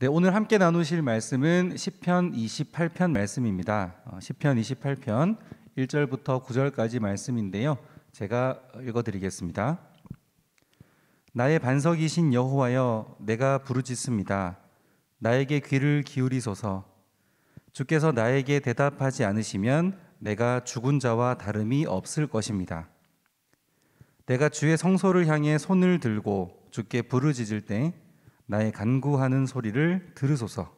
네, 오늘 함께 나누실 말씀은 시편 28편 말씀입니다. 어, 시편 28편 1절부터 9절까지 말씀인데요. 제가 읽어 드리겠습니다. 나의 반석이신 여호와여 내가 부르짖습니다. 나에게 귀를 기울이소서. 주께서 나에게 대답하지 않으시면 내가 죽은 자와 다름이 없을 것입니다. 내가 주의 성소를 향해 손을 들고 주께 부르짖을 때 나의 간구하는 소리를 들으소서.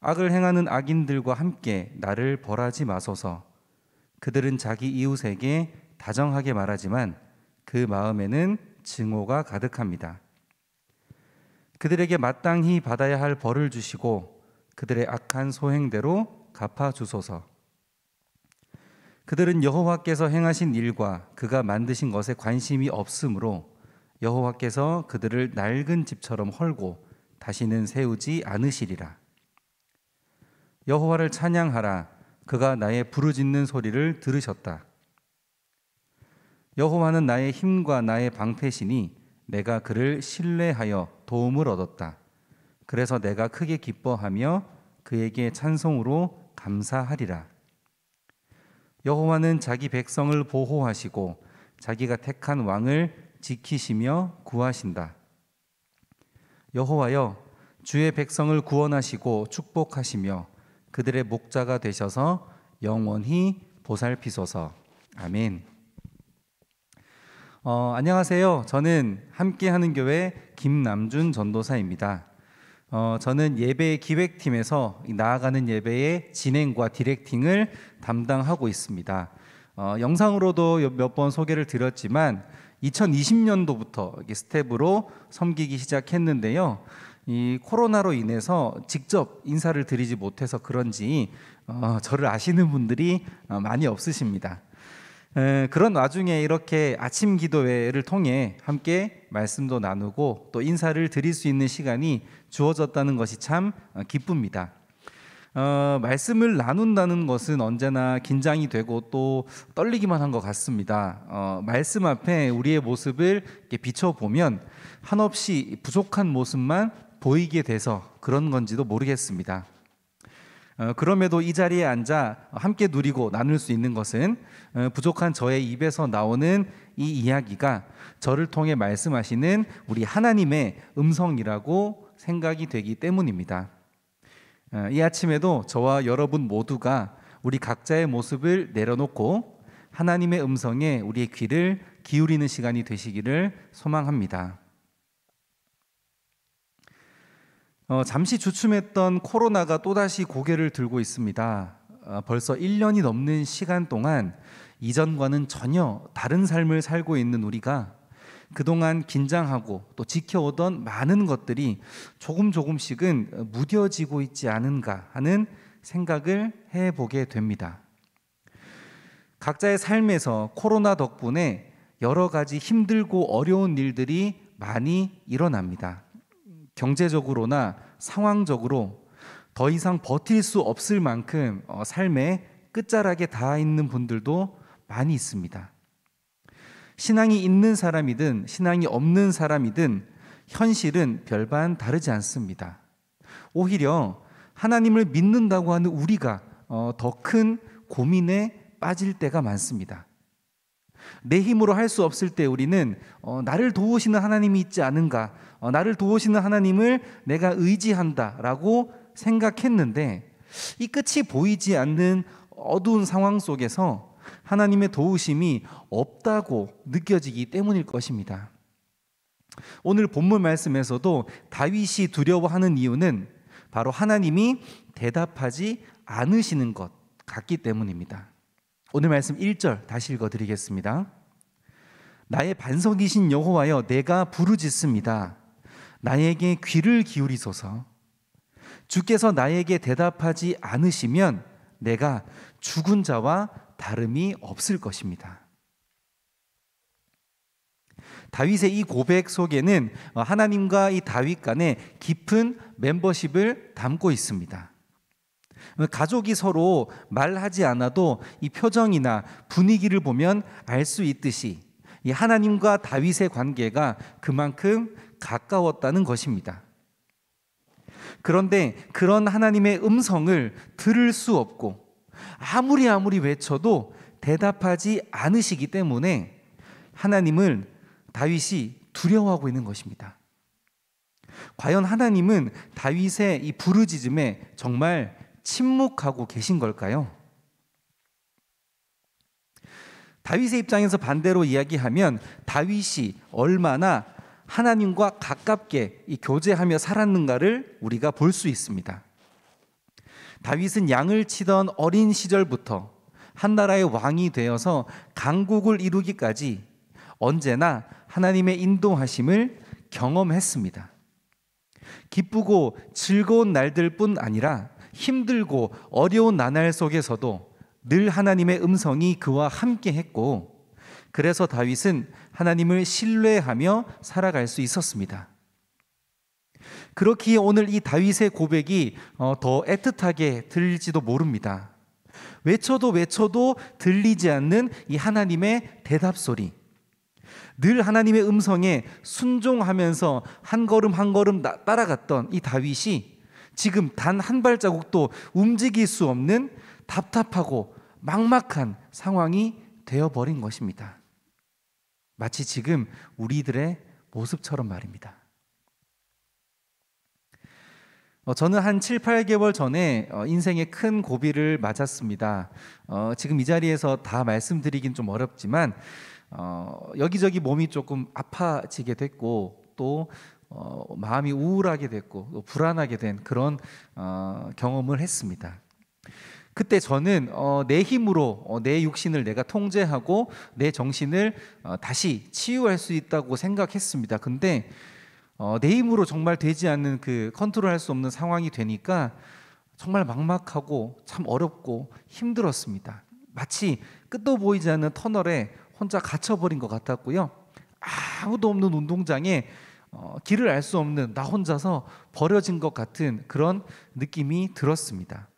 악을 행하는 악인들과 함께 나를 벌하지 마소서. 그들은 자기 이웃에게 다정하게 말하지만 그 마음에는 증오가 가득합니다. 그들에게 마땅히 받아야 할 벌을 주시고 그들의 악한 소행대로 갚아 주소서. 그들은 여호와께서 행하신 일과 그가 만드신 것에 관심이 없으므로 여호와께서 그들을 낡은 집처럼 헐고 다시는 세우지 않으시리라. 여호와를 찬양하라. 그가 나의 부르짖는 소리를 들으셨다. 여호와는 나의 힘과 나의 방패시니 내가 그를 신뢰하여 도움을 얻었다. 그래서 내가 크게 기뻐하며 그에게 찬송으로 감사하리라. 여호와는 자기 백성을 보호하시고 자기가 택한 왕을 지키시며 구하신다. 여호와여 주의 백성을 구원하시고 축복하시며 그들의 목자가 되셔서 영원히 보살피소서. 아멘. 어, 안녕하세요. 저는 함께하는 교회 김남준 전도사입니다. 어, 저는 예배 기획팀에서 나아가는 예배의 진행과 디렉팅을 담당하고 있습니다. 어, 영상으로도 몇 번 소개를 드렸지만 2020년도부터 스텝으로 섬기기 시작했는데요. 이 코로나로 인해서 직접 인사를 드리지 못해서 그런지 어, 저를 아시는 분들이 어, 많이 없으십니다. 에, 그런 와중에 이렇게 아침 기도회를 통해 함께 말씀도 나누고 또 인사를 드릴 수 있는 시간이 주어졌다는 것이 참 어, 기쁩니다. 어, 말씀을 나눈다는 것은 언제나 긴장이 되고 또 떨리기만 한 것 같습니다. 어, 말씀 앞에 우리의 모습을 비춰보면 한없이 부족한 모습만 보이게 돼서 그런 건지도 모르겠습니다. 어, 그럼에도 이 자리에 앉아 함께 누리고 나눌 수 있는 것은 어, 부족한 저의 입에서 나오는 이 이야기가 저를 통해 말씀하시는 우리 하나님의 음성이라고 생각이 되기 때문입니다. 어, 이 아침에도 저와 여러분 모두가 우리 각자의 모습을 내려놓고 하나님의 음성에 우리의 귀를 기울이는 시간이 되시기를 소망합니다. 어, 잠시 주춤했던 코로나가 또다시 고개를 들고 있습니다. 어, 벌써 1년이 넘는 시간 동안 이전과는 전혀 다른 삶을 살고 있는 우리가 그동안 긴장하고 또 지켜오던 많은 것들이 조금 조금씩은 무뎌지고 있지 않은가 하는 생각을 해보게 됩니다. 각자의 삶에서 코로나 덕분에 여러 가지 힘들고 어려운 일들이 많이 일어납니다. 경제적으로나 상황적으로 더 이상 버틸 수 없을 만큼 어, 삶에 끝자락에 닿아 있는 분들도 많이 있습니다. 신앙이 있는 사람이든 신앙이 없는 사람이든 현실은 별반 다르지 않습니다. 오히려 하나님을 믿는다고 하는 우리가 어, 더큰 고민에 빠질 때가 많습니다. 내 힘으로 할 수 없을 때 우리는 어, 나를 도우시는 하나님이 있지 않은가, 어, 나를 도우시는 하나님을 내가 의지한다라고 생각했는데 이 끝이 보이지 않는 어두운 상황 속에서 하나님의 도우심이 없다고 느껴지기 때문일 것입니다. 오늘 본문 말씀에서도 다윗이 두려워하는 이유는 바로 하나님이 대답하지 않으시는 것 같기 때문입니다. 오늘 말씀 1절 다시 읽어 드리겠습니다. 나의 반석이신 여호와여 내가 부르짖습니다. 나에게 귀를 기울이소서. 주께서 나에게 대답하지 않으시면 내가 죽은 자와 다름이 없을 것입니다. 다윗의 이 고백 속에는 하나님과 이 다윗 간의 깊은 멤버십을 담고 있습니다. 가족이 서로 말하지 않아도 이 표정이나 분위기를 보면 알 수 있듯이 하나님과 다윗의 관계가 그만큼 가까웠다는 것입니다. 그런데 그런 하나님의 음성을 들을 수 없고 아무리 아무리 외쳐도 대답하지 않으시기 때문에 하나님을 다윗이 두려워하고 있는 것입니다. 과연 하나님은 다윗의 이 부르짖음에 정말 침묵하고 계신 걸까요? 다윗의 입장에서 반대로 이야기하면 다윗이 얼마나 하나님과 가깝게 이 교제하며 살았는가를 우리가 볼 수 있습니다. 다윗은 양을 치던 어린 시절부터 한 나라의 왕이 되어서 강국을 이루기까지 언제나 하나님의 인도하심을 경험했습니다. 기쁘고 즐거운 날들뿐 아니라 힘들고 어려운 나날 속에서도 늘 하나님의 음성이 그와 함께 했고 그래서 다윗은 하나님을 신뢰하며 살아갈 수 있었습니다. 그렇기에 오늘 이 다윗의 고백이 어, 더 애틋하게 들릴지도 모릅니다. 외쳐도 외쳐도 들리지 않는 이 하나님의 대답 소리. 늘 하나님의 음성에 순종하면서 한 걸음 한 걸음 따라갔던 이 다윗이 지금 단 한 발자국도 움직일 수 없는 답답하고 막막한 상황이 되어버린 것입니다. 마치 지금 우리들의 모습처럼 말입니다. 어, 저는 한 7, 8개월 전에 어, 인생의 큰 고비를 맞았습니다. 어, 지금 이 자리에서 다 말씀드리긴 좀 어렵지만 어, 여기저기 몸이 조금 아파지게 됐고 또 어, 마음이 우울하게 됐고 불안하게 된 그런 어, 경험을 했습니다. 그때 저는 어, 내 힘으로 어, 내 육신을 내가 통제하고 내 정신을 어, 다시 치유할 수 있다고 생각했습니다. 근데 어, 내 힘으로 정말 되지 않는 그 컨트롤할 수 없는 상황이 되니까 정말 막막하고 참 어렵고 힘들었습니다. 마치 끝도 보이지 않는 터널에 혼자 갇혀버린 것 같았고요. 아무도 없는 운동장에 어, 길을 알 수 없는 나 혼자서 버려진 것 같은 그런 느낌이 들었습니다.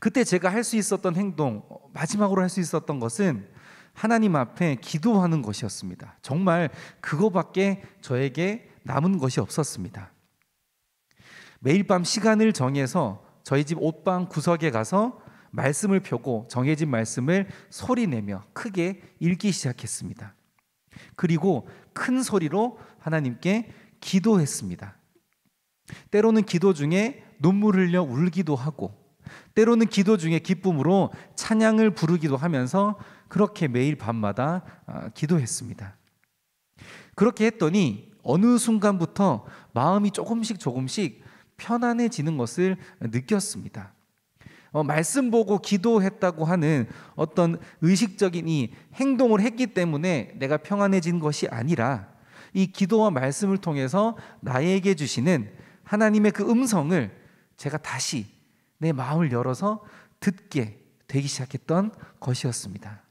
그때 제가 할 수 있었던 행동, 마지막으로 할 수 있었던 것은 하나님 앞에 기도하는 것이었습니다. 정말 그거밖에 저에게 남은 것이 없었습니다. 매일 밤 시간을 정해서 저희 집 옷방 구석에 가서 말씀을 펴고 정해진 말씀을 소리내며 크게 읽기 시작했습니다. 그리고 큰 소리로 하나님께 기도했습니다. 때로는 기도 중에 눈물 흘려 울기도 하고 때로는 기도 중에 기쁨으로 찬양을 부르기도 하면서 그렇게 매일 밤마다 아, 기도했습니다. 그렇게 했더니 어느 순간부터 마음이 조금씩 조금씩 편안해지는 것을 느꼈습니다. 어, 말씀 보고 기도했다고 하는 어떤 의식적인 이 행동을 했기 때문에 내가 평안해진 것이 아니라 이 기도와 말씀을 통해서 나에게 주시는 하나님의 그 음성을 제가 다시 내 마음을 열어서 듣게 되기 시작했던 것이었습니다.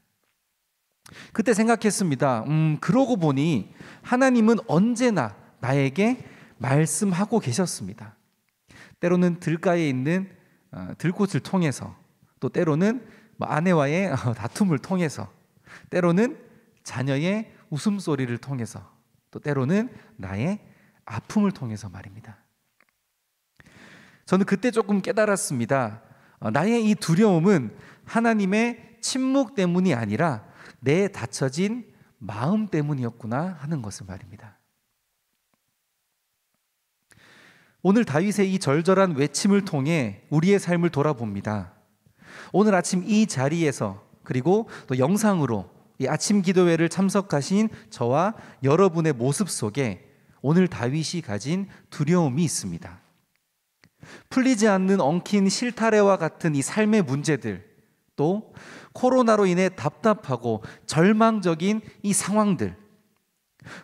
그때 생각했습니다. 음, 그러고 보니 하나님은 언제나 나에게 말씀하고 계셨습니다. 때로는 들가에 있는 어, 들꽃을 통해서 또 때로는 뭐 아내와의 어, 다툼을 통해서 때로는 자녀의 웃음소리를 통해서 또 때로는 나의 아픔을 통해서 말입니다. 저는 그때 조금 깨달았습니다. 어, 나의 이 두려움은 하나님의 침묵 때문이 아니라 내 닫혀진 마음 때문이었구나 하는 것을 말입니다. 오늘 다윗의 이 절절한 외침을 통해 우리의 삶을 돌아봅니다. 오늘 아침 이 자리에서 그리고 또 영상으로 이 아침 기도회를 참석하신 저와 여러분의 모습 속에 오늘 다윗이 가진 두려움이 있습니다. 풀리지 않는 엉킨 실타래와 같은 이 삶의 문제들, 또 코로나로 인해 답답하고 절망적인 이 상황들.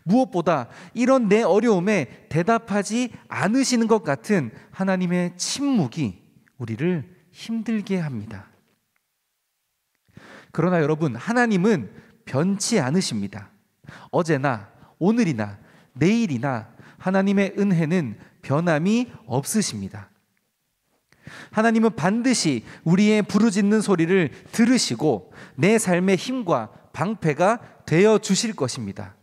무엇보다 이런 내 어려움에 대답하지 않으시는 것 같은 하나님의 침묵이 우리를 힘들게 합니다. 그러나 여러분, 하나님은 변치 않으십니다. 어제나 오늘이나 내일이나 하나님의 은혜는 변함이 없으십니다. 하나님은 반드시 우리의 부르짖는 소리를 들으시고 내 삶의 힘과 방패가 되어 주실 것입니다.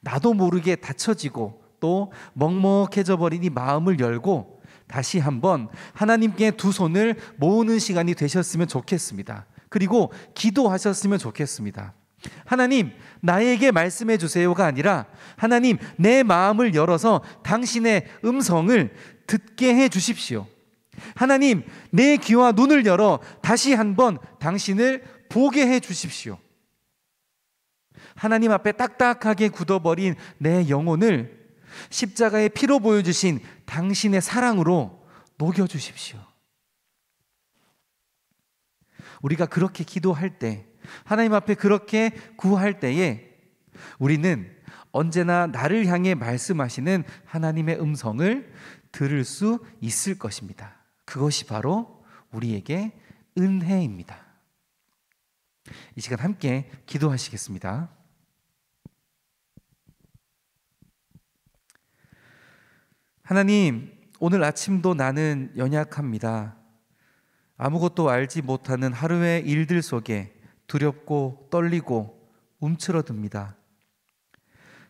나도 모르게 다쳐지고 또 먹먹해져 버린 이 마음을 열고 다시 한번 하나님께 두 손을 모으는 시간이 되셨으면 좋겠습니다. 그리고 기도하셨으면 좋겠습니다. 하나님, 나에게 말씀해 주세요가 아니라 하나님, 내 마음을 열어서 당신의 음성을 듣게 해 주십시오. 하나님, 내 귀와 눈을 열어 다시 한번 당신을 보게 해 주십시오. 하나님 앞에 딱딱하게 굳어버린 내 영혼을 십자가의 피로 보여주신 당신의 사랑으로 녹여주십시오. 우리가 그렇게 기도할 때 하나님 앞에 그렇게 구할 때에 우리는 언제나 나를 향해 말씀하시는 하나님의 음성을 들을 수 있을 것입니다. 그것이 바로 우리에게 은혜입니다. 이 시간 함께 기도하시겠습니다. 하나님, 오늘 아침도 나는 연약합니다. 아무것도 알지 못하는 하루의 일들 속에 두렵고 떨리고 움츠러듭니다.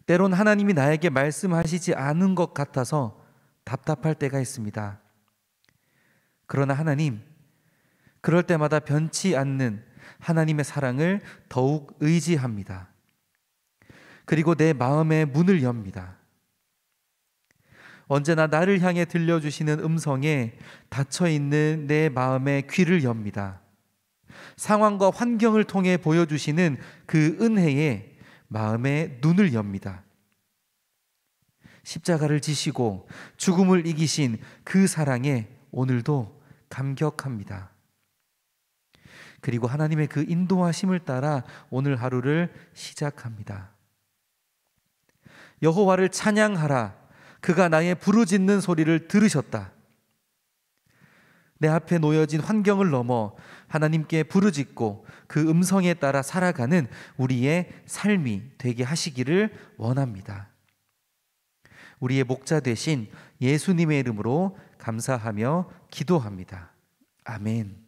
때론 하나님이 나에게 말씀하시지 않은 것 같아서 답답할 때가 있습니다. 그러나 하나님, 그럴 때마다 변치 않는 하나님의 사랑을 더욱 의지합니다. 그리고 내 마음의 문을 엽니다. 언제나 나를 향해 들려주시는 음성에 닫혀있는 내 마음의 귀를 엽니다. 상황과 환경을 통해 보여주시는 그 은혜에 마음의 눈을 엽니다. 십자가를 지시고 죽음을 이기신 그 사랑에 오늘도 감격합니다. 그리고 하나님의 그 인도하심을 따라 오늘 하루를 시작합니다. 여호와를 찬양하라. 그가 나의 부르짖는 소리를 들으셨다. 내 앞에 놓여진 환경을 넘어 하나님께 부르짖고 그 음성에 따라 살아가는 우리의 삶이 되게 하시기를 원합니다. 우리의 목자 대신 예수님의 이름으로 감사하며 기도합니다. 아멘.